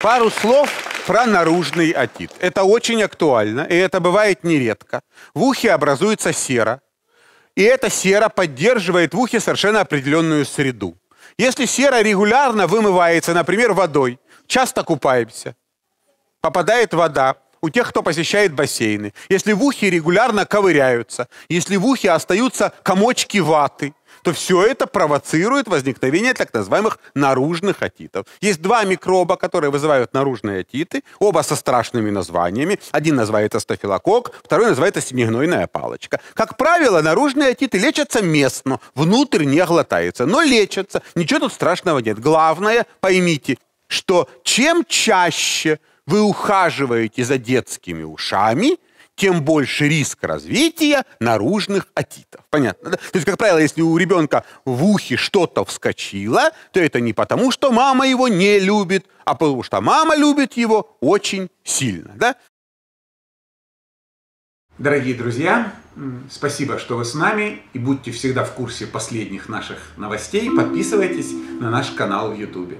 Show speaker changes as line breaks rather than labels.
Пару слов про наружный отит. Это очень актуально, и это бывает нередко. В ухе образуется сера, и эта сера поддерживает в ухе совершенно определенную среду. Если сера регулярно вымывается, например, водой, часто купаемся, попадает вода, у тех, кто посещает бассейны, если в ухе регулярно ковыряются, если в ухе остаются комочки ваты, то все это провоцирует возникновение так называемых наружных атитов. Есть два микроба, которые вызывают наружные атиты, оба со страшными названиями. Один называется стафилокок, второй называется семигнойная палочка. Как правило, наружные атиты лечатся местно, внутрь не глотается, но лечатся. Ничего тут страшного нет. Главное, поймите, что чем чаще вы ухаживаете за детскими ушами – тем больше риск развития наружных отитов. Понятно? Да? То есть, как правило, если у ребенка в ухе что-то вскочило, то это не потому, что мама его не любит, а потому что мама любит его очень сильно. Да? Дорогие друзья, спасибо, что вы с нами и будьте всегда в курсе последних наших
новостей. Подписывайтесь на наш канал в YouTube.